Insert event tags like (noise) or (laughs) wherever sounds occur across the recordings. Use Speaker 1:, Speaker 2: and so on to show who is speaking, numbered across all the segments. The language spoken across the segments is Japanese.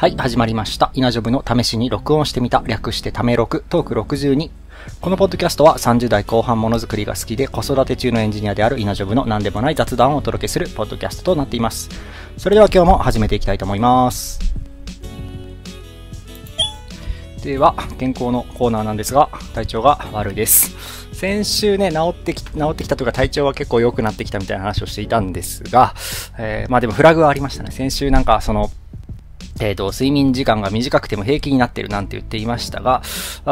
Speaker 1: はい、始まりました。稲ジョブの試しに録音してみた、略してため録、トーク62。このポッドキャストは30代後半ものづくりが好きで子育て中のエンジニアである稲ジョブの何でもない雑談をお届けするポッドキャストとなっています。それでは今日も始めていきたいと思います。では、健康のコーナーなんですが、体調が悪いです。先週ね、治ってき、治ってきたとか体調は結構良くなってきたみたいな話をしていたんですが、えー、まあでもフラグはありましたね。先週なんかその、えっ、ー、と、睡眠時間が短くても平気になってるなんて言っていましたが、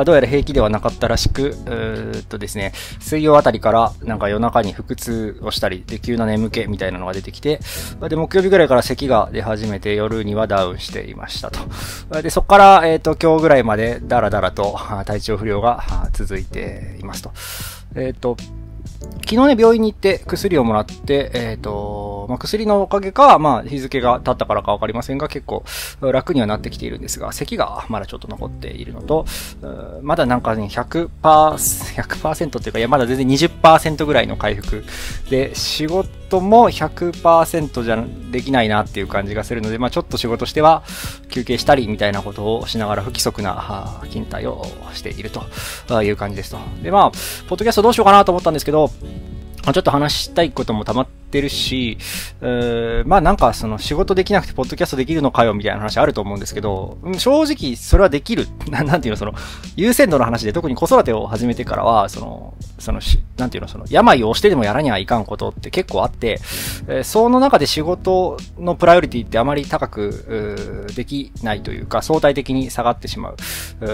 Speaker 1: どうやら平気ではなかったらしく、えっとですね、水曜あたりからなんか夜中に腹痛をしたり、で、急な眠気みたいなのが出てきて、で、木曜日ぐらいから咳が出始めて夜にはダウンしていましたと。で、そこから、えっ、ー、と、今日ぐらいまでダラダラと体調不良が続いていますと。えっ、ー、と、昨日ね、病院に行って薬をもらって、えっ、ー、と、まあ、薬のおかげか、まあ、日付が経ったからかわかりませんが、結構楽にはなってきているんですが、咳がまだちょっと残っているのと、まだなんかね、100%、100%っていうか、いや、まだ全然20%ぐらいの回復で、仕事、とも100%じゃできないなっていう感じがするので、まあ、ちょっと仕事しては休憩したりみたいなことをしながら不規則な勤怠をしているという感じですと。で、まあ、ポッドキャストどうしようかなと思ったんですけど、ちょっと話したいことも溜まってるし、うー、まあなんかその仕事できなくてポッドキャストできるのかよみたいな話あると思うんですけど、正直それはできる。な (laughs) なんていうのその、優先度の話で特に子育てを始めてからは、その、そのし、なんていうのその、病を押してでもやらにはいかんことって結構あって、えその中で仕事のプライオリティってあまり高く、できないというか、相対的に下がってしまう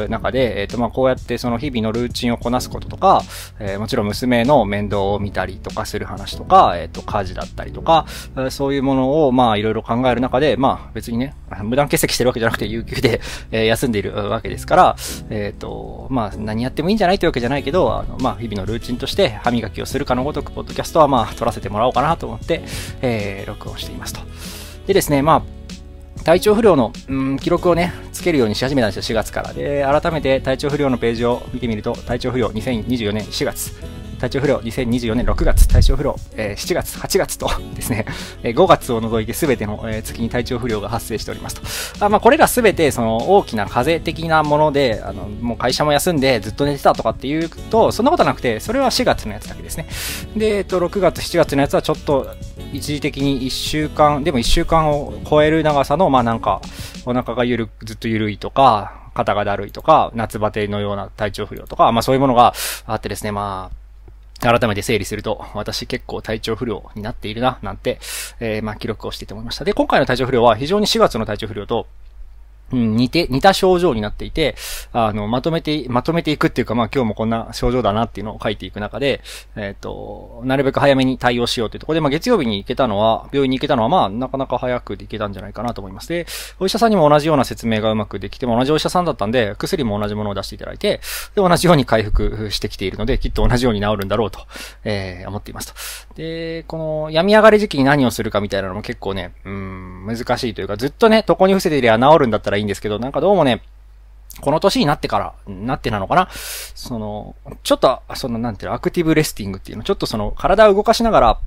Speaker 1: 中で、えっ、とまあこうやってその日々のルーチンをこなすこととか、えもちろん娘の面倒を見たり、とかする話とか、えっ、ー、と、家事だったりとか、そういうものを、まあ、いろいろ考える中で、まあ、別にね、無断欠席してるわけじゃなくて、有給で、え休んでいるわけですから、えっ、ー、と、まあ、何やってもいいんじゃないというわけじゃないけど、あのまあ、日々のルーチンとして、歯磨きをするかのごとく、ポッドキャストは、まあ、撮らせてもらおうかなと思って、えー、録音していますと。でですね、まあ、体調不良の、うん、記録をね、つけるようにし始めたんですよ、4月から。で、改めて体調不良のページを見てみると、体調不良2024年4月、体調不良、2024年6月、体調不良、えー、7月、8月とですね、え5月を除いて全ての、え月に体調不良が発生しておりますと。あまあ、これら全て、その、大きな風邪的なもので、あの、もう会社も休んでずっと寝てたとかっていうと、そんなことなくて、それは4月のやつだけですね。で、えっと、6月、7月のやつはちょっと、一時的に1週間、でも1週間を超える長さの、まあなんか、お腹がゆる、ずっとゆるいとか、肩がだるいとか、夏バテのような体調不良とか、まあそういうものがあってですね、まあ、改めて整理すると、私結構体調不良になっているな、なんて、えー、まあ、記録をしていて思いました。で、今回の体調不良は非常に4月の体調不良と、うん、似て、似た症状になっていて、あの、まとめて、まとめていくっていうか、まあ今日もこんな症状だなっていうのを書いていく中で、えっ、ー、と、なるべく早めに対応しようというところで、まあ月曜日に行けたのは、病院に行けたのは、まあなかなか早くできたんじゃないかなと思います。で、お医者さんにも同じような説明がうまくできても、同じお医者さんだったんで、薬も同じものを出していただいて、で、同じように回復してきているので、きっと同じように治るんだろうと、えー、思っていますと。で、この、病み上がり時期に何をするかみたいなのも結構ね、うん、難しいというか、ずっとね、床に伏せていれば治るんだったらいいいんですけど、なんかどうもね、この年になってから、なってなのかなその、ちょっと、その、なんていうの、アクティブレスティングっていうの、ちょっとその、体を動かしながら、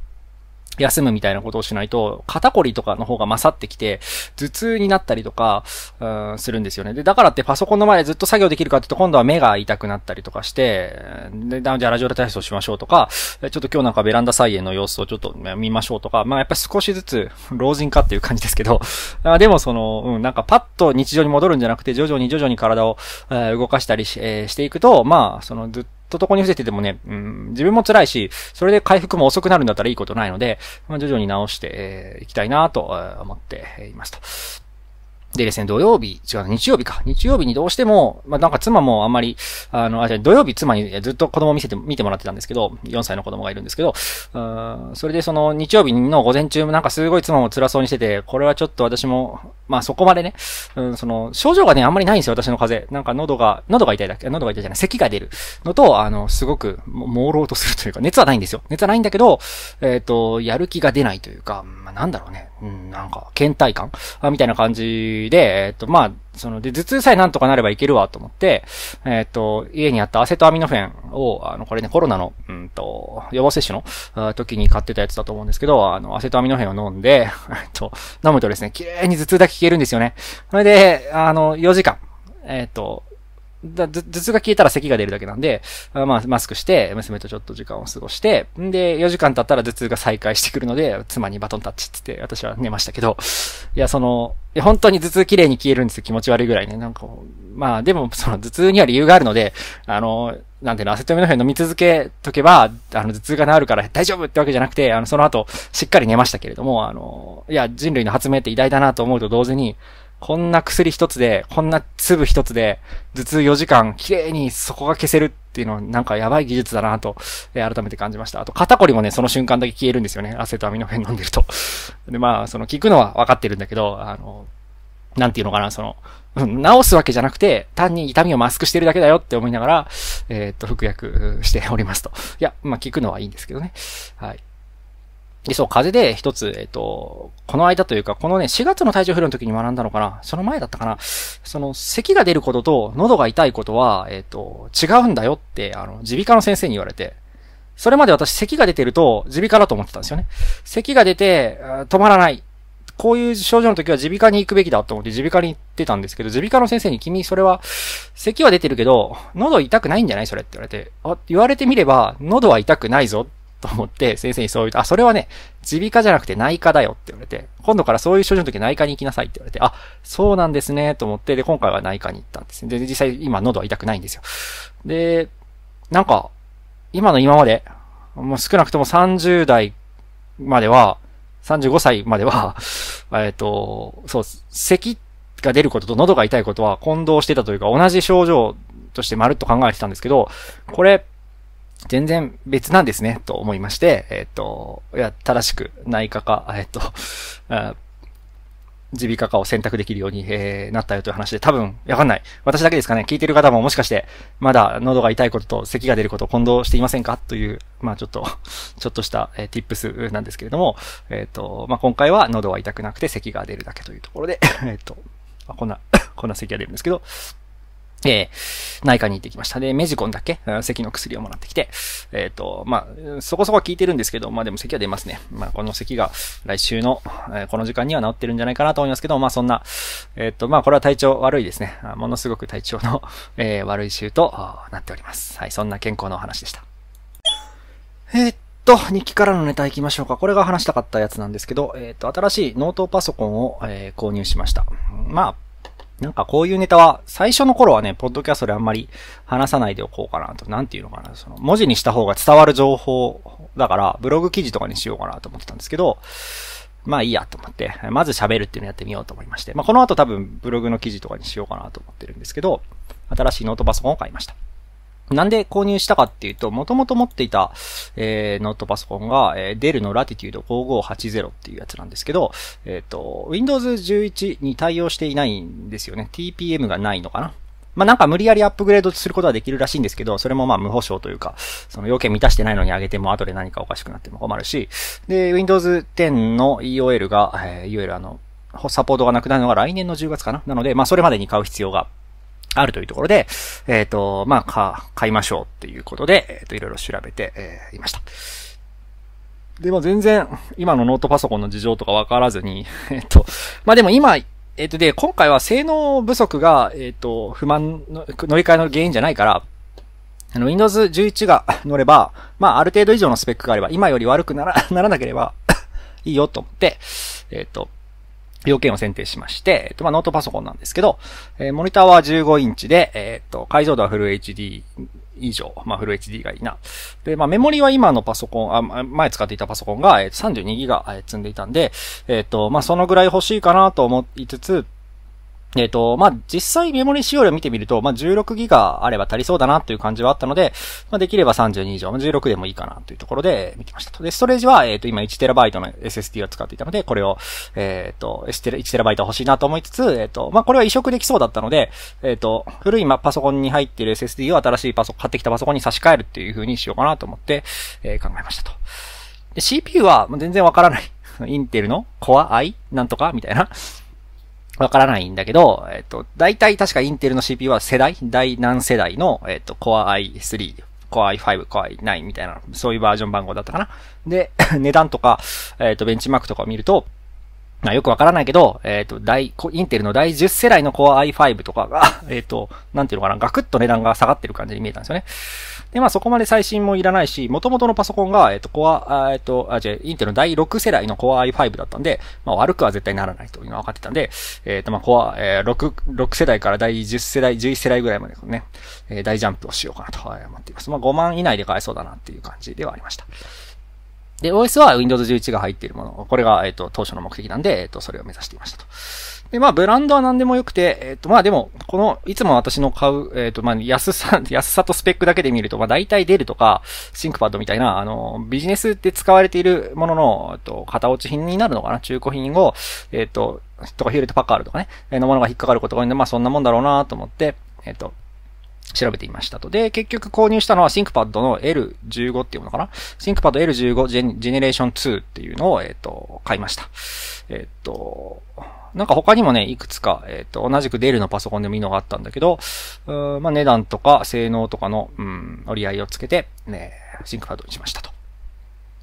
Speaker 1: 休むみたいなことをしないと、肩こりとかの方が勝ってきて、頭痛になったりとか、うん、するんですよね。で、だからってパソコンの前でずっと作業できるかって言うと、今度は目が痛くなったりとかして、で、じのあラジオで体操しましょうとか、ちょっと今日なんかベランダ菜園の様子をちょっと見ましょうとか、まあやっぱ少しずつ老人化っていう感じですけど、あでもその、うん、なんかパッと日常に戻るんじゃなくて、徐々に徐々に体を、え動かしたりしえー、えしていくと、まあ、そのずっとととこに伏せててもね、うん、自分も辛いし、それで回復も遅くなるんだったらいいことないので、まあ、徐々に直してい、えー、きたいなと思っていますと。でですね、土曜日、違う、日曜日か。日曜日にどうしても、まあ、なんか妻もあんまり、あの、あ、じゃ土曜日妻にずっと子供見せて、見てもらってたんですけど、4歳の子供がいるんですけど、うん、それでその日曜日の午前中もなんかすごい妻も辛そうにしてて、これはちょっと私も、まあそこまでね、うん、その、症状がね、あんまりないんですよ、私の風邪。なんか喉が、喉が痛いだけ、喉が痛いじゃない、咳が出るのと、あの、すごく、朦朧とするというか、熱はないんですよ。熱はないんだけど、えっ、ー、と、やる気が出ないというか、まあ、なんだろうね、うん、なんか、倦怠感みたいな感じで、えっ、ー、と、まあ、その、で、頭痛さえなんとかなればいけるわと思って、えっ、ー、と、家にあったアセトアミノフェンを、あの、これね、コロナの、うんと、予防接種の時に買ってたやつだと思うんですけど、あの、アセトアミノフェンを飲んで、(laughs) えっと、飲むとですね、綺麗に頭痛だけ消えるんですよね。それで、あの、4時間、えっ、ー、と、だ頭痛が消えたら咳が出るだけなんで、あまあ、マスクして、娘とちょっと時間を過ごして、んで、4時間経ったら頭痛が再開してくるので、妻にバトンタッチってって、私は寝ましたけど、いや、その、いや、本当に頭痛綺麗に消えるんですよ。気持ち悪いぐらいね。なんか、まあ、でも、その、頭痛には理由があるので、あの、なんていうの、アセトミノフェン飲み続けとけば、あの、頭痛が治るから大丈夫ってわけじゃなくて、あの、その後、しっかり寝ましたけれども、あの、いや、人類の発明って偉大だなと思うと同時に、こんな薬一つで、こんな粒一つで、頭痛4時間、綺麗にそこが消せるっていうのは、なんかやばい技術だなと、えー、改めて感じました。あと、肩こりもね、その瞬間だけ消えるんですよね。アセトアミノフェン飲んでると。(laughs) で、まあ、その、効くのは分かってるんだけど、あの、なんていうのかな、その、うん、治すわけじゃなくて、単に痛みをマスクしてるだけだよって思いながら、えー、っと、服薬しておりますと。いや、まあ、効くのはいいんですけどね。はい。で、そう、風で一つ、えっ、と、この間というか、このね、4月の体調不良の時に学んだのかなその前だったかなその、咳が出ることと喉が痛いことは、えっ、と、違うんだよって、あの、耳鼻科の先生に言われて、それまで私、咳が出てると、耳鼻科だと思ってたんですよね。咳が出て、止まらない。こういう症状の時は耳鼻科に行くべきだと思って耳鼻科に行ってたんですけど、耳鼻科の先生に君それは、咳は出てるけど、喉痛くないんじゃないそれって言われて、あ、言われてみれば、喉は痛くないぞと思って、先生にそう言うと、あ、それはね、耳鼻科じゃなくて内科だよって言われて、今度からそういう症状の時内科に行きなさいって言われて、あ、そうなんですね、と思って、で、今回は内科に行ったんですね。で、実際今喉は痛くないんですよ。で、なんか、今の今まで、もう少なくとも30代までは、35歳までは、(laughs) えっと、そう、咳が出ることと喉が痛いことは混同してたというか、同じ症状としてまるっと考えてたんですけど、これ、全然別なんですね、と思いまして、えっ、ー、と、いや、正しく内科か、えっ、ー、と、耳鼻科かを選択できるように、えー、なったよという話で、多分、わかんない。私だけですかね、聞いてる方ももしかして、まだ喉が痛いことと咳が出ることを混同していませんかという、まあちょっと、(laughs) ちょっとした、えー、ティップスなんですけれども、えっ、ー、と、まあ今回は喉は痛くなくて咳が出るだけというところで、(laughs) えっ、ー、と、こんな、(laughs) こんな咳が出るんですけど、え内科に行ってきました。で、メジコンだけ、咳の薬をもらってきて、えっ、ー、と、まあ、そこそこ効いてるんですけど、まあでも咳は出ますね。まあ、この咳が来週の、えー、この時間には治ってるんじゃないかなと思いますけど、まあそんな、えっ、ー、と、まあこれは体調悪いですね。ものすごく体調の、えー、悪い週となっております。はい、そんな健康のお話でした。えー、っと、日記からのネタ行きましょうか。これが話したかったやつなんですけど、えっと、新しいノートパソコンを、え購入しました。まあ、なんかこういうネタは、最初の頃はね、ポッドキャストであんまり話さないでおこうかなと。なんていうのかな。その、文字にした方が伝わる情報だから、ブログ記事とかにしようかなと思ってたんですけど、まあいいやと思って、まず喋るっていうのやってみようと思いまして。まあこの後多分ブログの記事とかにしようかなと思ってるんですけど、新しいノートパソコンを買いました。なんで購入したかっていうと、もともと持っていた、えー、ノートパソコンが、えー、デルのラティテュード5580っていうやつなんですけど、えっ、ー、と、Windows 11に対応していないんですよね。TPM がないのかな。まあ、なんか無理やりアップグレードすることはできるらしいんですけど、それもまあ無保証というか、その要件満たしてないのに上げても後で何かおかしくなっても困るし、で、Windows 10の EOL が、えー、いわゆるあの、サポートがなくなるのが来年の10月かな。なので、まあ、それまでに買う必要があるというところで、えっ、ー、と、まあ、か、買いましょうっていうことで、えっ、ー、と、いろいろ調べて、えー、いました。で、まあ、全然、今のノートパソコンの事情とかわからずに、(laughs) えっ、ー、と、まあ、でも今、えっ、と、で、今回は性能不足が、えっ、と、不満の、乗り換えの原因じゃないから、あの、Windows 11が (laughs) 乗れば、まあ、ある程度以上のスペックがあれば、今より悪くなら、(laughs) ならなければいいよと思って、えっ、と、要件を選定しまして、えっと、まあ、ノートパソコンなんですけど、えー、モニターは15インチで、えー、っと、解像度はフル HD 以上、まあ、フル HD がいいな。で、まあ、メモリは今のパソコン、あ、前使っていたパソコンが、えー、32ギガ、え積んでいたんで、えー、っと、まあ、そのぐらい欲しいかなと思いつつ、えっ、と、まあ、実際メモリ使用量見てみると、まあ、16ギガあれば足りそうだなという感じはあったので、まあ、できれば32以上、まあ、16でもいいかなというところで見てましたと。で、ストレージは、えっ、ー、と、今 1TB の SSD を使っていたので、これを、えっ、ー、と、1TB 欲しいなと思いつつ、えっ、ー、と、まあ、これは移植できそうだったので、えっ、と、古いパソコンに入っている SSD を新しいパソコン、買ってきたパソコンに差し替えるっていう風にしようかなと思って、えー、考えましたと。で、CPU は全然わからない。(laughs) インテルの Core i なんとかみたいな。わからないんだけど、えっ、ー、と、大体確かインテルの CPU は世代第何世代の、えっ、ー、と、Core i3、Core i5、Core i9 みたいな、そういうバージョン番号だったかな。で、(laughs) 値段とか、えっ、ー、と、ベンチマークとかを見ると、まあ、よくわからないけど、えっ、と、第、インテルの第10世代の Core i5 とかが、(laughs) えっ、と、なんていうのかな、ガクッと値段が下がってる感じに見えたんですよね。で、まあそこまで最新もいらないし、元々のパソコンが、えっ、ー、と、コア、えっ、ー、と、あ、じゃインテルの第6世代の Core i5 だったんで、まあ悪くは絶対ならないというのは分かってたんで、えっ、ー、と、まあアえー、6、6世代から第10世代、11世代ぐらいまでね、えー、大ジャンプをしようかなと、はい、思っています。まあ5万以内で買えそうだなっていう感じではありました。で、OS は Windows 11が入っているもの。これが、えっ、と、当初の目的なんで、えっ、と、それを目指していましたと。で、まあ、ブランドは何でもよくて、えっ、ー、と、まあでも、この、いつも私の買う、えっ、ー、と、まあ、安さ、(laughs) 安さとスペックだけで見ると、まあ、大体出るとか、シンクパッドみたいな、あの、ビジネスで使われているものの、えっと、型落ち品になるのかな中古品を、えっと、とかヒュルレットパッカールとかね、えのものが引っかかることが多いんで、まあ、そんなもんだろうなと思って、えっと、調べていましたと。で、結局購入したのはシンクパッドの L15 っていうものかなシンクパッド L15 ジェ n Generation 2っていうのを、えっ、と、買いました。えっ、と、なんか他にもね、いくつか、えっ、ー、と、同じくデールのパソコンでもいいのがあったんだけど、うーまあ、値段とか性能とかの、うん、折り合いをつけて、ね、シンクパッドにしましたと。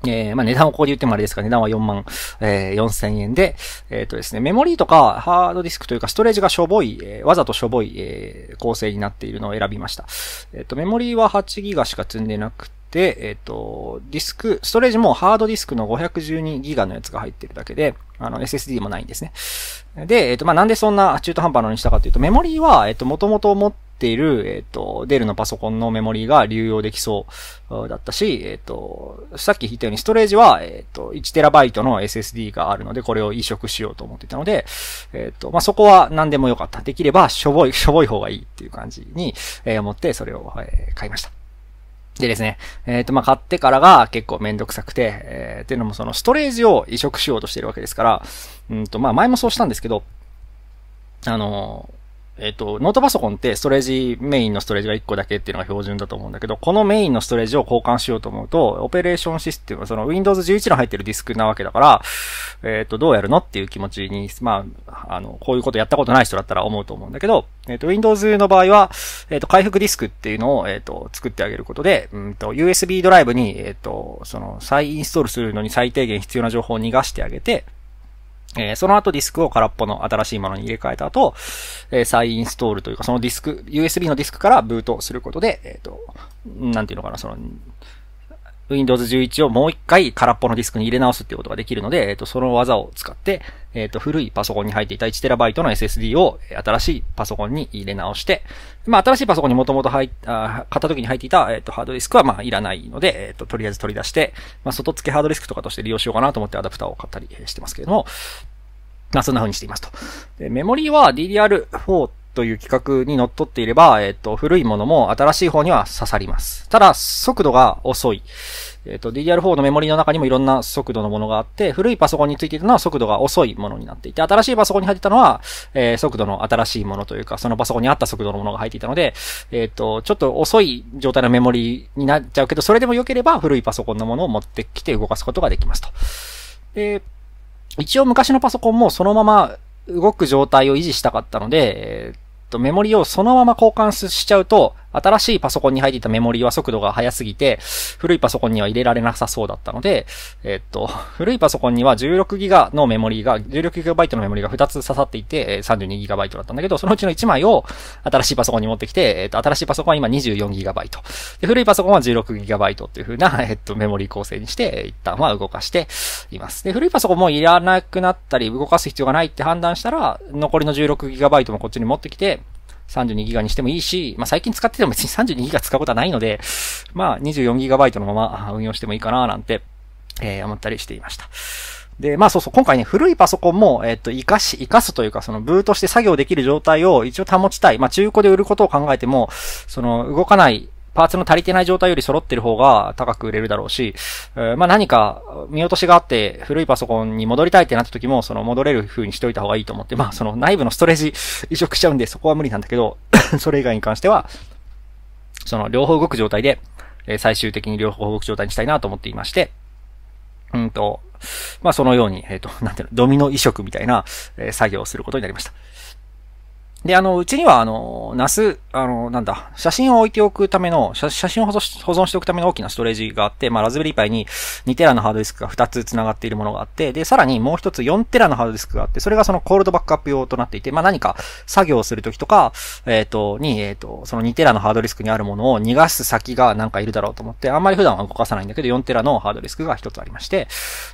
Speaker 1: えー、まあ、値段をここで言ってもあれですが、値段は4万、えー、4 0円で、えっ、ー、とですね、メモリーとかハードディスクというかストレージがしょぼい、えー、わざとしょぼい、えー、構成になっているのを選びました。えっ、ー、と、メモリーは8ギガしか積んでなくて、で、えっ、ー、と、ディスク、ストレージもハードディスクの512ギガのやつが入ってるだけで、あの、SSD もないんですね。で、えっ、と、まあ、なんでそんな中途半端なのにしたかというと、メモリーは、えっ、と、もともと持っている、えっ、と、デルのパソコンのメモリーが流用できそうだったし、えっ、と、さっき言ったようにストレージは、えっ、と、1TB の SSD があるので、これを移植しようと思っていたので、えっ、と、まあ、そこは何でもよかった。できれば、しょぼい、しょぼい方がいいっていう感じに、え思って、それを、え買いました。でですね、えっ、ー、と、ま買ってからが結構めんどくさくて、えー、っていうのもそのストレージを移植しようとしてるわけですから、うんと、まあ、前もそうしたんですけど、あのーえっ、ー、と、ノートパソコンってストレージ、メインのストレージが1個だけっていうのが標準だと思うんだけど、このメインのストレージを交換しようと思うと、オペレーションシステム、その Windows 11の入ってるディスクなわけだから、えっ、ー、と、どうやるのっていう気持ちに、まあ、あの、こういうことやったことない人だったら思うと思うんだけど、えっ、ー、と、Windows の場合は、えっ、と、回復ディスクっていうのを、えっ、と、作ってあげることで、うんと、USB ドライブに、えっ、と、その、再インストールするのに最低限必要な情報を逃がしてあげて、えー、その後ディスクを空っぽの新しいものに入れ替えた後、えー、再インストールというか、そのディスク、USB のディスクからブートすることで、えっ、ー、と、なんていうのかな、その、Windows 11をもう一回空っぽのディスクに入れ直すっていうことができるので、えっ、ー、と、その技を使って、えっ、ー、と、古いパソコンに入っていた 1TB の SSD を新しいパソコンに入れ直して、まあ、新しいパソコンにもともと入っあ買った時に入っていた、えっ、ー、と、ハードディスクはまあ、いらないので、えっ、と、とりあえず取り出して、まあ、外付けハードディスクとかとして利用しようかなと思ってアダプターを買ったりしてますけれども、まあ、そんな風にしていますと。でメモリーは DDR4 という企画にのっとっていれば、えっ、と、古いものも新しい方には刺さります。ただ、速度が遅い。えっ、と、DDR4 のメモリの中にもいろんな速度のものがあって、古いパソコンについていたのは速度が遅いものになっていて、新しいパソコンに入ってたのは、えー、速度の新しいものというか、そのパソコンに合った速度のものが入っていたので、えっ、と、ちょっと遅い状態のメモリになっちゃうけど、それでも良ければ古いパソコンのものを持ってきて動かすことができますと。で、一応昔のパソコンもそのまま動く状態を維持したかったので、えーと、メモリをそのまま交換しちゃうと、新しいパソコンに入っていたメモリは速度が速すぎて、古いパソコンには入れられなさそうだったので、えっと、古いパソコンには 16GB のメモリが、16GB のメモリが2つ刺さっていて、32GB だったんだけど、そのうちの1枚を新しいパソコンに持ってきて、えっと、新しいパソコンは今 24GB。で、古いパソコンは 16GB っていう風な、(laughs) えっと、メモリ構成にして、一旦は動かしています。で、古いパソコンもいらなくなったり、動かす必要がないって判断したら、残りの 16GB もこっちに持ってきて、32ギガにしてもいいし、まあ、最近使ってても別に32ギガ使うことはないので、まあ、24 g b のまま運用してもいいかななんて、えー、思ったりしていました。で、まあそうそう、今回ね、古いパソコンも、えっ、ー、と、生かし、生かすというか、その、ブートして作業できる状態を一応保ちたい。まあ中古で売ることを考えても、その、動かないパーツの足りてない状態より揃ってる方が高く売れるだろうし、えまあ何か見落としがあって古いパソコンに戻りたいってなった時も、その戻れる風にしておいた方がいいと思って、まあその内部のストレージ (laughs) 移植しちゃうんでそこは無理なんだけど (laughs) それ以外に関しては、その両方動く状態で、え最終的に両方動く状態にしたいなと思っていまして、うんと、まあそのように、えっ、ー、と、なんていうの、ドミノ移植みたいな、えー、作業をすることになりました。で、あの、うちには、あの、ナス、あの、なんだ、写真を置いておくための、写真を保存しておくための大きなストレージがあって、まあ、ラズベリーパイに2テラのハードディスクが2つ繋がっているものがあって、で、さらにもう一つ4テラのハードディスクがあって、それがそのコールドバックアップ用となっていて、まあ、何か作業するときとか、えっ、ー、と、に、えっ、ー、と、その2テラのハードディスクにあるものを逃がす先がなんかいるだろうと思って、あんまり普段は動かさないんだけど、4テラのハードディスクが1つありまして、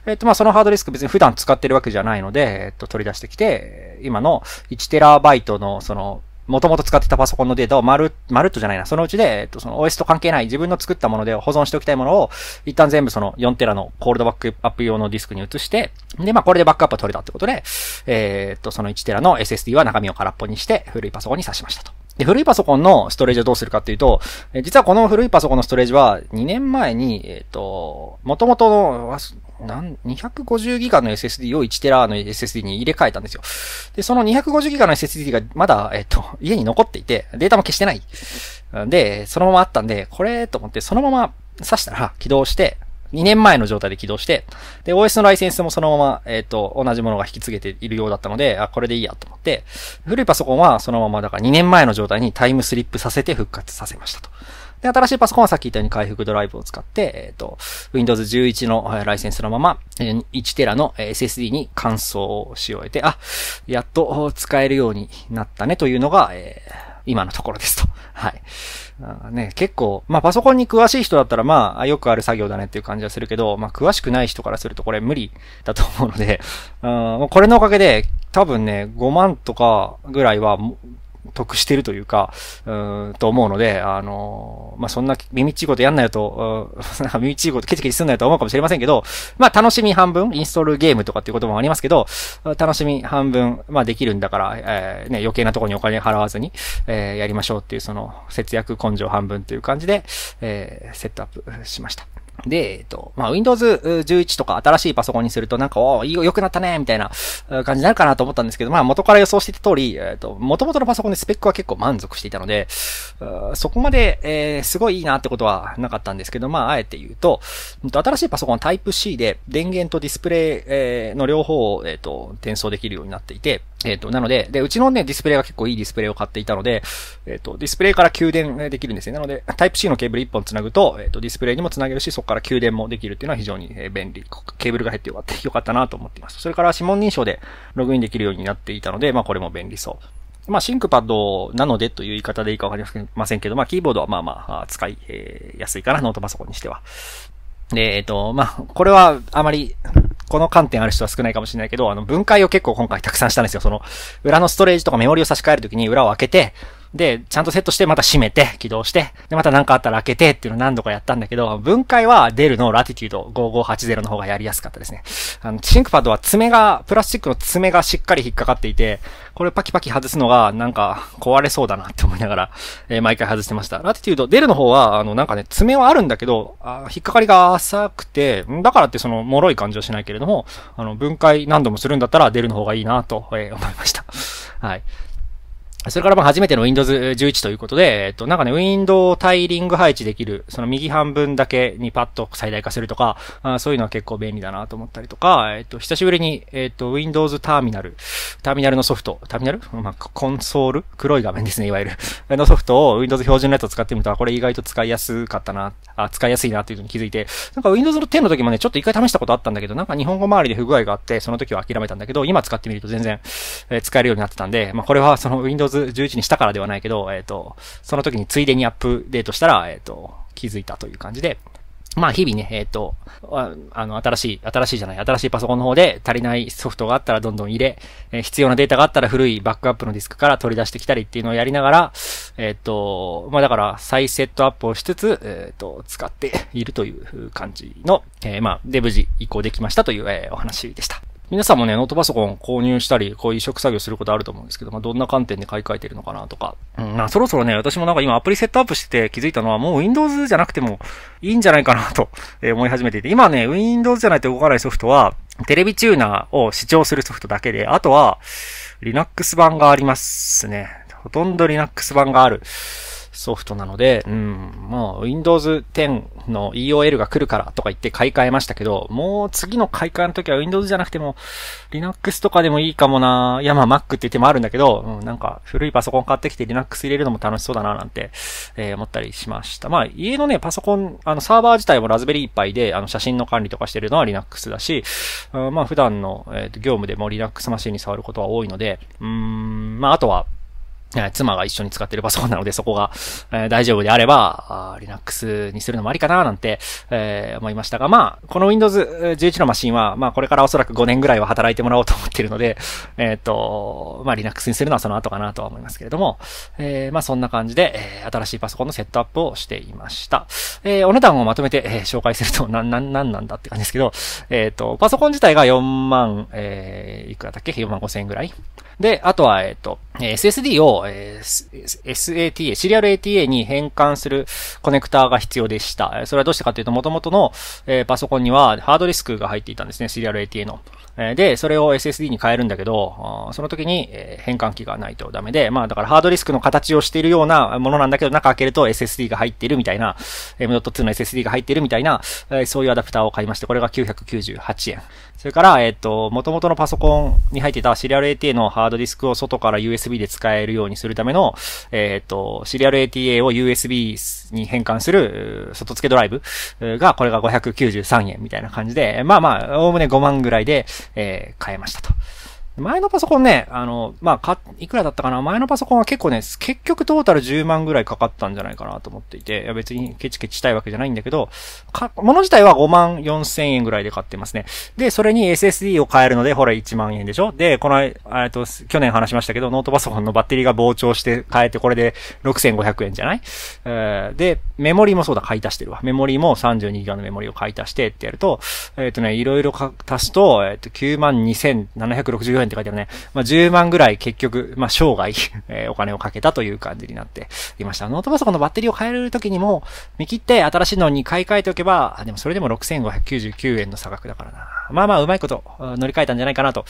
Speaker 1: えっ、ー、と、まあ、そのハードディスク別に普段使ってるわけじゃないので、えっ、と、取り出してきて、今の1テラバイトのその、もともと使ってたパソコンのデータをまる、まるっとじゃないな、そのうちで、えっと、その OS と関係ない自分の作ったもので保存しておきたいものを、一旦全部その4テラのコールドバックアップ用のディスクに移して、で、まあこれでバックアップは取れたってことで、えー、っと、その1テラの SSD は中身を空っぽにして古いパソコンに挿しましたと。で、古いパソコンのストレージをどうするかっていうと、実はこの古いパソコンのストレージは2年前に、えっ、ー、と、元々のなん、250ギガの SSD を1テラの SSD に入れ替えたんですよ。で、その250ギガの SSD がまだ、えっと、(laughs) 家に残っていて、データも消してない。で、そのままあったんで、これと思って、そのまま挿したら起動して、2年前の状態で起動して、で、OS のライセンスもそのまま、えっ、ー、と、同じものが引き継げているようだったので、あ、これでいいやと思って、古いパソコンはそのまま、だから2年前の状態にタイムスリップさせて復活させましたと。で、新しいパソコンはさっき言ったように回復ドライブを使って、えっ、ー、と、Windows 11のライセンスのまま、1TB の SSD に換装をし終えて、あ、やっと使えるようになったねというのが、えー、今のところですと。(laughs) はい。ね、結構、まあ、パソコンに詳しい人だったら、まあ、よくある作業だねっていう感じはするけど、まあ、詳しくない人からするとこれ無理だと思うので、(laughs) うん、これのおかげで、多分ね、5万とかぐらいは、得してるというか、うん、と思うので、あのー、まあ、そんな耳ちいことやんないと、うん、(laughs) 耳ちいことケチケチすんないと思うかもしれませんけど、まあ、楽しみ半分、インストールゲームとかっていうこともありますけど、楽しみ半分、まあ、できるんだから、えー、ね、余計なところにお金払わずに、えー、やりましょうっていう、その、節約根性半分という感じで、えー、セットアップしました。で、えっと、まあ、Windows 11とか新しいパソコンにするとなんか、お良くなったねみたいな感じになるかなと思ったんですけど、まあ、元から予想していた通り、えっと、元々のパソコンでスペックは結構満足していたので、そこまで、えー、すごいいいなってことはなかったんですけど、まあ、あえて言うと、新しいパソコンは Type-C で電源とディスプレイの両方を、えっと、転送できるようになっていて、えっ、ー、と、なので、で、うちのね、ディスプレイが結構いいディスプレイを買っていたので、えっ、ー、と、ディスプレイから給電できるんですね。なので、Type-C のケーブル1本繋ぐと、えっ、ー、と、ディスプレイにも繋げるし、そこから給電もできるっていうのは非常に便利。ケーブルが減ってよかった、(laughs) よかったなと思っています。それから指紋認証でログインできるようになっていたので、まあ、これも便利そう。まあ、シンクパッドなのでという言い方でいいかわかりませんけど、まあ、キーボードはまあまあ、使い、えー、安いかな、ノートパソコンにしては。で、えっ、と、まあ、これはあまりこの観点ある人は少ないかもしれないけど、あの、分解を結構今回たくさんしたんですよ。その、裏のストレージとかメモリを差し替えるときに裏を開けて、で、ちゃんとセットして、また閉めて、起動して、で、また何かあったら開けてっていうのを何度かやったんだけど、分解は出るのラティテュード5580の方がやりやすかったですね。あの、シンクパッドは爪が、プラスチックの爪がしっかり引っかかっていて、これパキパキ外すのがなんか壊れそうだなって思いながら、えー、毎回外してました。ラティテュード、デルの方は、あの、なんかね、爪はあるんだけど、あ引っかかりが浅くて、だからってその、脆い感じはしないけれども、あの、分解何度もするんだったら出るの方がいいなと、えー、思いました。はい。それからまあ初めての Windows 11ということで、えっと、なんかね、ウィンドウをタイリング配置できる、その右半分だけにパッと最大化するとか、あそういうのは結構便利だなと思ったりとか、えっと、久しぶりに、えっと、Windows ターミナル、ターミナルのソフト、ターミナルまあ、コンソール黒い画面ですね、いわゆる (laughs) のソフトを Windows 標準のット使ってみたら、これ意外と使いやすかったな、あ、使いやすいなっていうのに気づいて、なんか Windows の10の時もね、ちょっと一回試したことあったんだけど、なんか日本語周りで不具合があって、その時は諦めたんだけど、今使ってみると全然、え使えるようになってたんで、まあ、これはその Windows ズ11にしたからではないけど、えっ、ー、と、その時についでにアップデートしたら、えっ、ー、と、気づいたという感じで、まあ日々ね、えっ、ー、と、あの、新しい、新しいじゃない、新しいパソコンの方で足りないソフトがあったらどんどん入れ、えー、必要なデータがあったら古いバックアップのディスクから取り出してきたりっていうのをやりながら、えっ、ー、と、まあだから再セットアップをしつつ、えっ、と、使っているという感じの、えまあ、デブ時移行できましたという、えお話でした。皆さんもね、ノートパソコン購入したり、こう移植作業することあると思うんですけど、まあ、どんな観点で買い替えてるのかなとか。うん、まあ、そろそろね、私もなんか今アプリセットアップしてて気づいたのは、もう Windows じゃなくてもいいんじゃないかなと思い始めていて、今ね、Windows じゃないと動かないソフトは、テレビチューナーを視聴するソフトだけで、あとは、Linux 版がありますね。ほとんど Linux 版がある。ソフトなので、うん、もう Windows 10の EOL が来るからとか言って買い替えましたけど、もう次の買い替えの時は Windows じゃなくても Linux とかでもいいかもな。いや、まあ Mac って手もあるんだけど、うん、なんか古いパソコン買ってきて Linux 入れるのも楽しそうだななんて、えー、思ったりしました。まあ家のね、パソコン、あのサーバー自体もラズベリーいっぱいで、あの写真の管理とかしてるのは Linux だし、うん、まあ普段の、えー、業務でも Linux マシンに触ることは多いので、うーん、まああとは、え妻が一緒に使ってるパソコンなので、そこが、え大丈夫であればあ、Linux にするのもありかななんて、え思いましたが、まあ、この Windows 11のマシンは、まあ、これからおそらく5年ぐらいは働いてもらおうと思ってるので、えっ、ー、と、まあ、Linux にするのはその後かなとは思いますけれども、えー、まあ、そんな感じで、え新しいパソコンのセットアップをしていました。えー、お値段をまとめて、え紹介すると、なん、なん、なんなんだって感じですけど、えっ、と、パソコン自体が4万、えいくらだっけ ?4 万5千円ぐらいで、あとは、えっ、と、SSD を、えー、SATA、シリアル ATA に変換するコネクターが必要でした。それはどうしてかというと、元々の、えパソコンにはハードディスクが入っていたんですね、シリアル ATA の。えで、それを SSD に変えるんだけど、その時に、え変換器がないとダメで、まあだからハードディスクの形をしているようなものなんだけど、中開けると SSD が入っているみたいな、M.2 の SSD が入っているみたいな、えそういうアダプターを買いまして、これが998円。それから、えっ、ー、と、元々のパソコンに入っていたシリアル ATA のハードディスクを外から USB で使えるようにするための、えっ、ー、と、シリアル ATA を USB に変換する外付けドライブが、これが593円みたいな感じで、まあまあ、おおむね5万ぐらいで、えー、買えましたと。前のパソコンね、あの、まあ、か、いくらだったかな前のパソコンは結構ね、結局トータル10万ぐらいかかったんじゃないかなと思っていて、いや別にケチケチしたいわけじゃないんだけど、か、もの自体は5万4千円ぐらいで買ってますね。で、それに SSD を変えるので、ほら1万円でしょで、この、えっと、去年話しましたけど、ノートパソコンのバッテリーが膨張して変えて、これで6500円じゃないえー、で、メモリーもそうだ、買い足してるわ。メモリーも 32GB のメモリーを買い足してってやると、えっ、ー、とね、いろいろ足すと、えっ、ー、と、92,764円って書いてあるね。まあ、10万ぐらい結局、まあ、生涯 (laughs) えお金をかけたという感じになっていました。ノートパソコンのバッテリーを変えるときにも、見切って新しいのに買い替えておけば、でもそれでも6599円の差額だからな。まあまあ、うまいこと、乗り換えたんじゃないかなと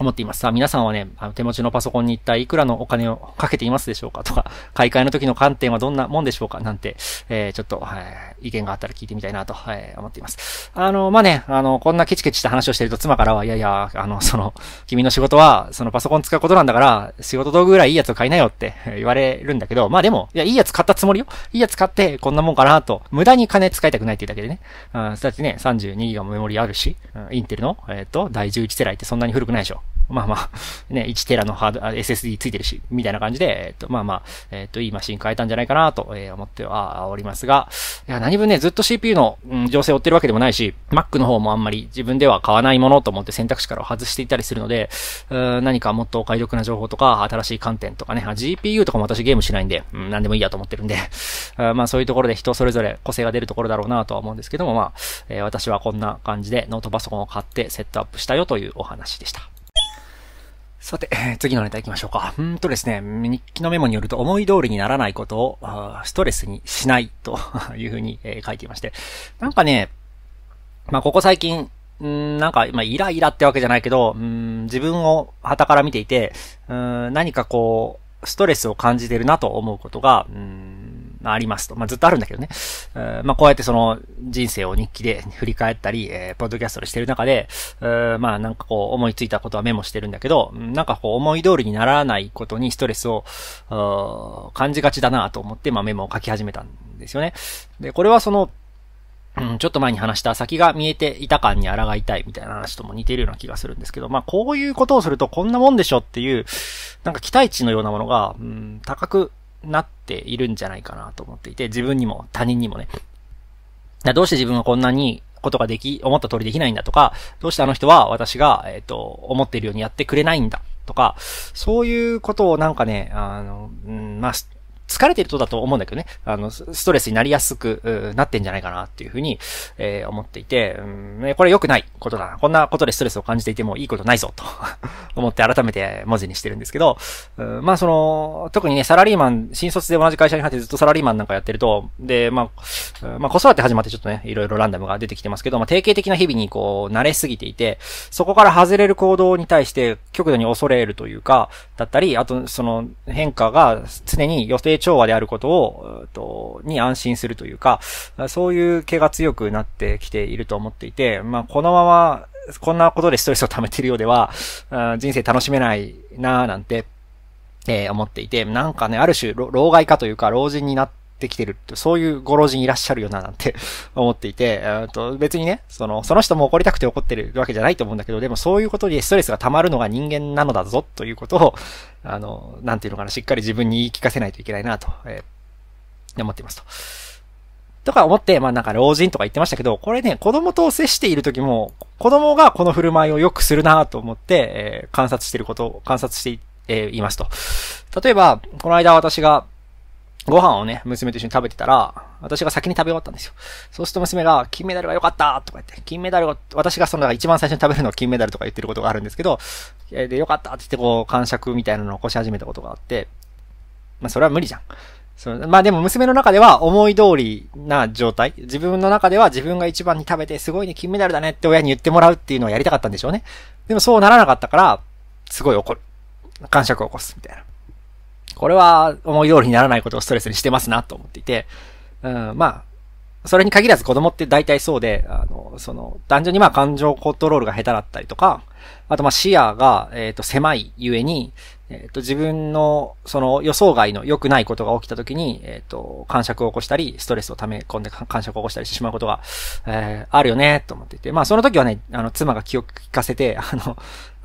Speaker 1: 思っています。さあ、皆さんはね、あの手持ちのパソコンに一体いくらのお金をかけていますでしょうか (laughs) とか、買い替えの時の観点はどんなもんでしょうかなんて、えー、ちょっと、はい、意見があったら聞いてみたいなと、はい、思っています。あの、まあね、あの、こんなケチケチした話をしてると妻からは、いやいや、あの、その、君の仕事は、そのパソコン使うことなんだから、仕事道具ぐらいいいやつを買いなよって言われるんだけど、まあでも、いや、いいやつ買ったつもりよ。いいやつ買って、こんなもんかなと。無駄に金使いたくないっていうだけでね。うん、だってね、32ギガもメモリあるし、インテルの、えっ、ー、と、第11世代ってそんなに古くないでしょ。まあまあ、ね、1テラのハード、SSD ついてるし、みたいな感じで、えっと、まあまあ、えっと、いいマシン変えたんじゃないかなと、え思ってはおりますが、いや、何分ね、ずっと CPU の、うん、情勢を追ってるわけでもないし、Mac の方もあんまり自分では買わないものと思って選択肢から外していたりするので、うん、何かもっとお買い得な情報とか、新しい観点とかね、GPU とかも私ゲームしないんで、うん、何でもいいやと思ってるんで、あ (laughs) まあそういうところで人それぞれ個性が出るところだろうなとは思うんですけども、まあ、えー、私はこんな感じでノートパソコンを買ってセットアップしたよというお話でした。さて、次のネタ行きましょうか。うんとですね、日記のメモによると思い通りにならないことをストレスにしないと (laughs) いうふうに、え書いていまして。なんかね、まあ、ここ最近、んなんか、まあ、イライラってわけじゃないけど、うん自分を旗から見ていて、うん何かこう、ストレスを感じてるなと思うことが、うんまあ、ありますと。まあ、ずっとあるんだけどね。まあ、こうやってその人生を日記で振り返ったり、えー、ポッドキャストでしてる中で、ー、まあ、なんかこう思いついたことはメモしてるんだけど、なんかこう思い通りにならないことにストレスを、感じがちだなと思って、まあ、メモを書き始めたんですよね。で、これはその、うん、ちょっと前に話した先が見えていた感に抗いたいみたいな話とも似ているような気がするんですけど、まあこういうことをするとこんなもんでしょっていう、なんか期待値のようなものが、うん、高くなっているんじゃないかなと思っていて、自分にも他人にもね。どうして自分はこんなにことができ、思った通りできないんだとか、どうしてあの人は私が、えっ、ー、と、思っているようにやってくれないんだとか、そういうことをなんかね、あの、うん、まあ、疲れてるとだと思うんだけどね、あの、ストレスになりやすくなってんじゃないかなっていうふうに、えー、思っていて、うんこれ良くないことだな。こんなことでストレスを感じていてもいいことないぞと (laughs) 思って改めて文字にしてるんですけど、うん、まあその、特にね、サラリーマン、新卒で同じ会社に入ってずっとサラリーマンなんかやってると、で、まあ、まあ子育て始まってちょっとね、いろいろランダムが出てきてますけど、まあ定型的な日々にこう、慣れすぎていて、そこから外れる行動に対して極度に恐れるというか、だったり、あとその変化が常に予定性調和であることを、とに安心するというか、そういう気が強くなってきていると思っていて、まあ、このまま、こんなことでストレスを溜めているようでは、人生楽しめないなぁなんて、えー、思っていて、なんかね、ある種、老害化というか、老人になって、でてきてる、そういうご老人いらっしゃるよな、なんて (laughs) 思っていて、と別にね、その、その人も怒りたくて怒ってるわけじゃないと思うんだけど、でもそういうことでストレスが溜まるのが人間なのだぞ、ということを、あの、なんていうのかな、しっかり自分に言い聞かせないといけないな、と、えー、思っていますと。とか思って、まあなんか老人とか言ってましたけど、これね、子供と接している時も、子供がこの振る舞いを良くするなと思って、えー、観察してることを、観察して、えー、いますと。例えば、この間私が、ご飯をね、娘と一緒に食べてたら、私が先に食べ終わったんですよ。そうすると娘が、金メダルが良かったとか言って、金メダルを、私がその一番最初に食べるのは金メダルとか言ってることがあるんですけど、で、良かったって言ってこう、感触みたいなのを起こし始めたことがあって、まあそれは無理じゃん。そのまあでも娘の中では思い通りな状態。自分の中では自分が一番に食べて、すごいね、金メダルだねって親に言ってもらうっていうのをやりたかったんでしょうね。でもそうならなかったから、すごい怒る。感触を起こすみたいな。これは思い通りにならないことをストレスにしてますなと思っていて、うん、まあ、それに限らず子供って大体そうで、あの、その、単純にまあ感情コントロールが下手だったりとか、あとまあ視野が、えっ、ー、と、狭いゆえに、えっ、ー、と、自分の、その予想外の良くないことが起きた時に、えっ、ー、と、感触を起こしたり、ストレスを溜め込んで感触を起こしたりしてしまうことが、えー、あるよね、と思っていて。まあ、その時はね、あの、妻が気を利かせて、あの、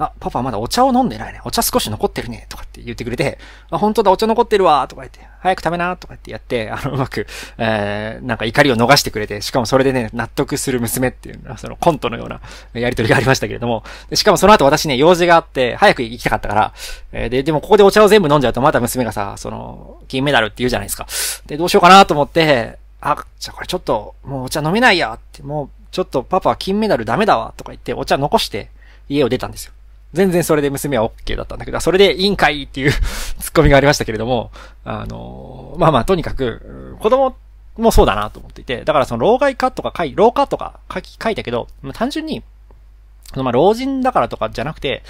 Speaker 1: あ、パパまだお茶を飲んでないね。お茶少し残ってるね。とかって言ってくれて、あ、本当だ、お茶残ってるわ。とか言って、早く食べな。とか言ってやって、あの、うまく、えー、なんか怒りを逃してくれて、しかもそれでね、納得する娘っていう、そのコントのようなやりとりがありましたけれども、しかもその後私ね、用事があって、早く行きたかったから、えー、で、でもここでお茶を全部飲んじゃうと、また娘がさ、その、金メダルって言うじゃないですか。で、どうしようかなと思って、あ、じゃあこれちょっと、もうお茶飲めないやって、もう、ちょっとパパは金メダルダメだわ、とか言って、お茶残して、家を出たんですよ。全然それで娘は OK だったんだけど、それで委員会っていう (laughs) ツッコミがありましたけれども、あのまあまあ、とにかく、子供もそうだなと思っていて、だからその老害化とか書い、老化とか書き、書いたけど、単純に、まあ、老人だからとかじゃなくて、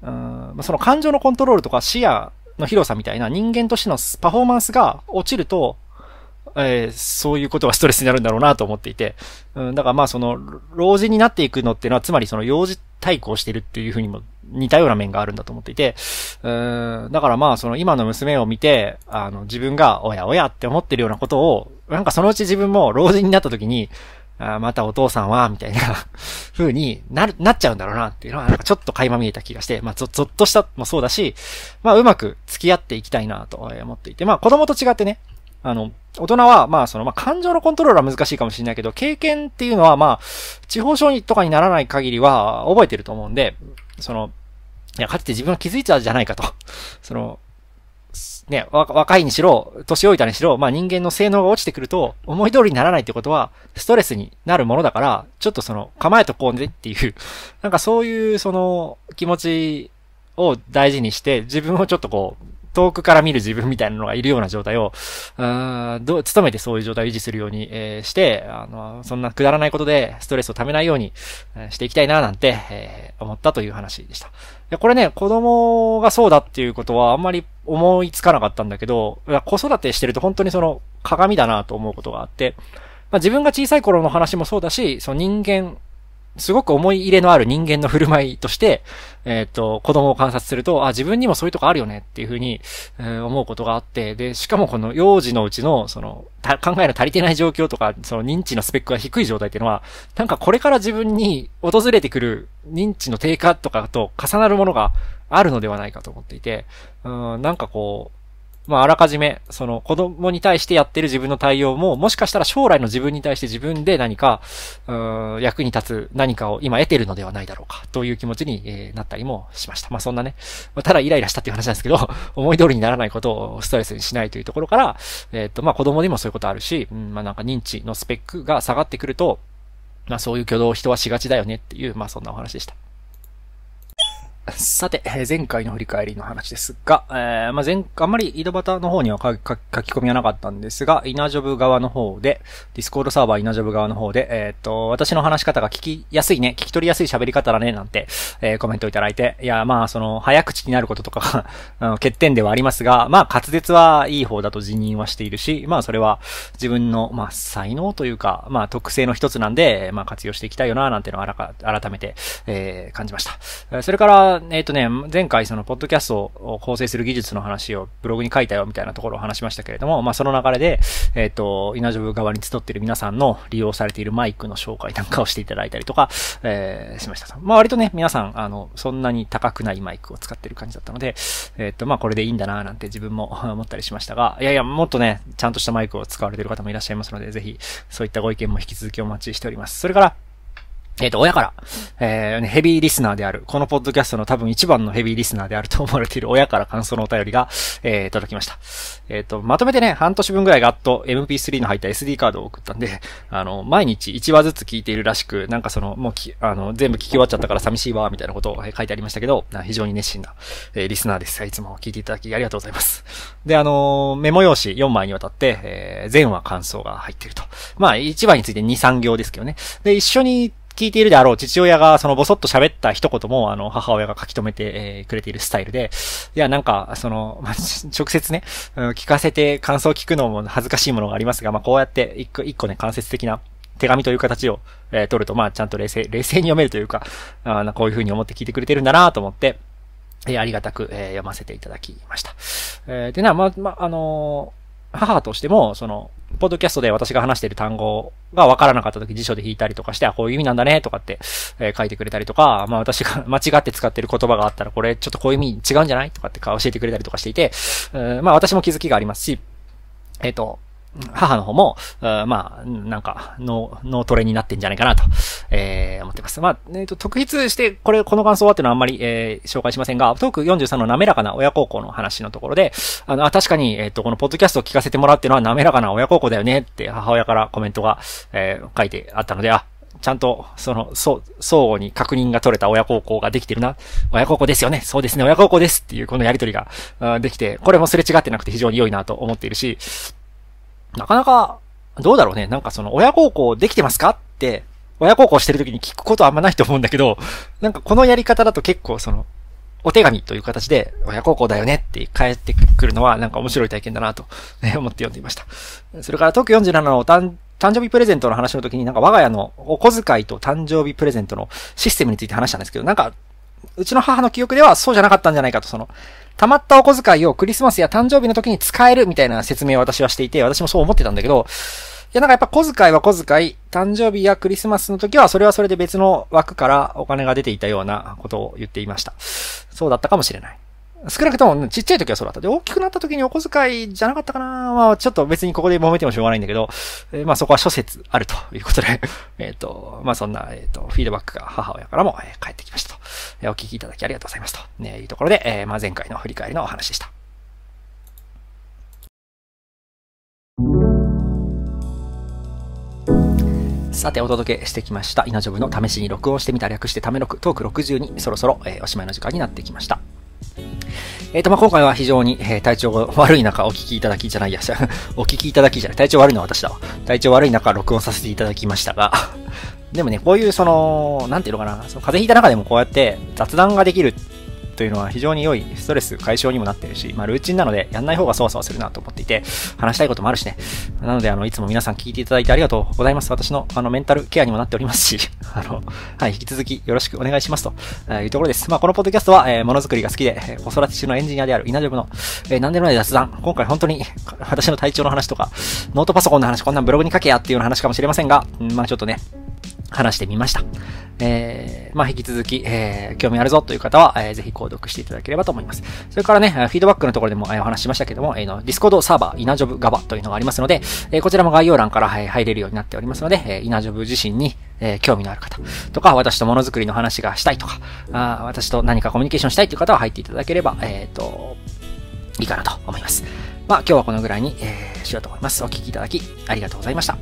Speaker 1: うんその感情のコントロールとか視野の広さみたいな人間としてのパフォーマンスが落ちると、えー、そういうことがストレスになるんだろうなと思っていて、うん、だからまあその、老人になっていくのっていうのは、つまりその幼児対抗してるっていうふうにも似たような面があるんだと思っていて、うん、だからまあその今の娘を見て、あの自分がおやおやって思ってるようなことを、なんかそのうち自分も老人になった時に、あまたお父さんは、みたいな風 (laughs) になる、なっちゃうんだろうなっていうのは、なんかちょっと垣間見えた気がして、まあ、ぞ、ぞっとしたもそうだし、まあ、うまく付き合っていきたいなと思っていて、まあ、子供と違ってね、あの、大人は、まあ、その、まあ、感情のコントロールは難しいかもしれないけど、経験っていうのは、まあ、地方症とかにならない限りは、覚えてると思うんで、その、いや、かつて自分は気づいたじゃないかと。(laughs) その、ね、若いにしろ、年老いたにしろ、まあ、人間の性能が落ちてくると、思い通りにならないってことは、ストレスになるものだから、ちょっとその、構えとこうねっていう、なんかそういう、その、気持ちを大事にして、自分をちょっとこう、遠くから見る自分みたいなのがいるような状態を、あど努めてそういう状態を維持するように、えー、して、あの、そんなくだらないことでストレスを溜めないように、えー、していきたいななんて、えー、思ったという話でした。で、これね、子供がそうだっていうことはあんまり思いつかなかったんだけど、子育てしてると本当にその鏡だなと思うことがあって、まあ、自分が小さい頃の話もそうだし、その人間すごく思い入れのある人間の振る舞いとして、えっ、ー、と、子供を観察すると、あ、自分にもそういうとこあるよねっていうふうに、えー、思うことがあって、で、しかもこの幼児のうちの、その、考えの足りてない状況とか、その認知のスペックが低い状態っていうのは、なんかこれから自分に訪れてくる認知の低下とかと重なるものがあるのではないかと思っていて、うん、なんかこう、まあ、あらかじめ、その子供に対してやってる自分の対応も、もしかしたら将来の自分に対して自分で何か、うーん、役に立つ何かを今得てるのではないだろうか、という気持ちに、えなったりもしました。まあ、そんなね、まただイライラしたっていう話なんですけど、(laughs) 思い通りにならないことをストレスにしないというところから、えっ、と、まあ、子供にもそういうことあるし、うん、まあ、なんか認知のスペックが下がってくると、まあそういう挙動を人はしがちだよねっていう、まあそんなお話でした。さて、前回の振り返りの話ですが、えー、まあ、前、あんまり井戸端の方には書き込みはなかったんですが、イナジョブ側の方で、ディスコードサーバーイナジョブ側の方で、えー、っと、私の話し方が聞きやすいね、聞き取りやすい喋り方だね、なんて、えー、コメントをいただいて、いや、まあ、その、早口になることとか (laughs) 欠点ではありますが、まあ、滑舌はいい方だと辞任はしているし、まあ、それは自分の、まあ、才能というか、まあ、特性の一つなんで、まあ、活用していきたいよな、なんてのを改めて、えー、感じました。それから、えっ、ー、とね、前回その、ポッドキャストを構成する技術の話をブログに書いたよみたいなところを話しましたけれども、まあその流れで、えっ、ー、と、稲ジョブ側に集っている皆さんの利用されているマイクの紹介なんかをしていただいたりとか、えー、しました。まあ割とね、皆さん、あの、そんなに高くないマイクを使ってる感じだったので、えっ、ー、と、まあこれでいいんだななんて自分も (laughs) 思ったりしましたが、いやいや、もっとね、ちゃんとしたマイクを使われている方もいらっしゃいますので、ぜひ、そういったご意見も引き続きお待ちしております。それから、えっ、ー、と、親から、えー、ヘビーリスナーである、このポッドキャストの多分一番のヘビーリスナーであると思われている親から感想のお便りが、えー、届きました。えっ、ー、と、まとめてね、半年分ぐらいガッと MP3 の入った SD カードを送ったんで、あの、毎日1話ずつ聞いているらしく、なんかその、もうき、あの、全部聞き終わっちゃったから寂しいわ、みたいなことを書いてありましたけど、非常に熱心な、えー、リスナーです。いつも聞いていただきありがとうございます。で、あの、メモ用紙4枚にわたって、えー、全話感想が入っていると。まあ、1話について2、3行ですけどね。で、一緒に聞いているであろう父親がそのぼそっと喋った一言も、あの、母親が書き留めて、えくれているスタイルで、いや、なんか、その、まあ、(laughs) 直接ね、聞かせて感想を聞くのも恥ずかしいものがありますが、まあ、こうやって一個、一個ね、間接的な手紙という形を、えー、取ると、まあ、ちゃんと冷静、(laughs) 冷静に読めるというか、あなこういう風に思って聞いてくれてるんだなと思って、えー、ありがたく、えー、読ませていただきました。えでな、まあ、まあ、あの母としても、その、ポッドキャストで私が話している単語がわからなかった時辞書で引いたりとかして、あ、こういう意味なんだね、とかって、えー、書いてくれたりとか、まあ私が (laughs) 間違って使ってる言葉があったら、これちょっとこういう意味違うんじゃないとかって教えてくれたりとかしていて、まあ私も気づきがありますし、えっ、ー、と、母の方も、まあ、なんか、脳、脳トレになってんじゃないかなと、えー、思ってます。まあ、えっ、ー、と、特筆して、これ、この感想はっていうのはあんまり、えー、紹介しませんが、トーク43の滑らかな親孝行の話のところで、あの、あ、確かに、えっ、ー、と、このポッドキャストを聞かせてもらうっていうのは滑らかな親孝行だよねって母親からコメントが、えー、書いてあったので、あ、ちゃんと、その、そう、相互に確認が取れた親孝行ができてるな。親孝行ですよね。そうですね。親孝行ですっていうこのやりとりが、できて、これもすれ違ってなくて非常に良いなと思っているし、なかなか、どうだろうね。なんかその、親孝行できてますかって、親孝行してる時に聞くことあんまないと思うんだけど、なんかこのやり方だと結構その、お手紙という形で、親孝行だよねって返ってくるのはなんか面白い体験だなと、ね、思って読んでいました。それから、東京47のお誕生日プレゼントの話の時になんか我が家のお小遣いと誕生日プレゼントのシステムについて話したんですけど、なんかうちの母の記憶ではそうじゃなかったんじゃないかと、その、溜まったお小遣いをクリスマスや誕生日の時に使えるみたいな説明を私はしていて、私もそう思ってたんだけど、いやなんかやっぱ小遣いは小遣い、誕生日やクリスマスの時はそれはそれで別の枠からお金が出ていたようなことを言っていました。そうだったかもしれない。少なくとも、ちっちゃい時はそうだった。で、大きくなった時にお小遣いじゃなかったかなまあ、ちょっと別にここで揉めてもしょうがないんだけど、えー、まあそこは諸説あるということで (laughs) えっと、まあそんな、えっ、ー、と、フィードバックが母親からも、えー、返ってきましたと。えお聞きいただきありがとうございますと。ね、いうところで、えー、まあ前回の振り返りのお話でした。さて、お届けしてきました。稲ジョブの試しに録音してみた略してため録トーク62、そろそろ、えー、おしまいの時間になってきました。えっ、ー、と、まあ、今回は非常に、えー、体調が悪い中、お聞きいただきじゃないや、(laughs) お聞きいただきじゃない、体調悪いのは私だわ。体調悪い中、録音させていただきましたが、(laughs) でもね、こういう、その、なんていうのかな、その風邪ひいた中でもこうやって雑談ができるというのは非常に良いストレス解消にもなってるし、まあ、ルーチンなのでやんない方がそわそわするなと思っていて、話したいこともあるしね。なので、あの、いつも皆さん聞いていただいてありがとうございます。私の、あの、メンタルケアにもなっておりますし、(laughs) あの、はい、引き続きよろしくお願いしますというところです。まあ、このポッドキャストは、えー、ものづくりが好きで、子育て中のエンジニアである稲塾の、えー、何でもない雑談。今回本当に、(laughs) 私の体調の話とか、ノートパソコンの話、こんなんブログに書けやっていうような話かもしれませんが、うん、まあ、ちょっとね、話してみました。えー、まあ、引き続き、えー、興味あるぞという方は、えー、ぜひ購読していただければと思います。それからね、フィードバックのところでも、えお話ししましたけども、えー、の、ディスコードサーバー、イナジョブガバというのがありますので、えこちらも概要欄から、え入れるようになっておりますので、えイナジョブ自身に、え興味のある方とか、私とものづくりの話がしたいとか、あ私と何かコミュニケーションしたいという方は入っていただければ、えっ、と、いいかなと思います。まあ、今日はこのぐらいに、えしようと思います。お聴きいただき、ありがとうございました。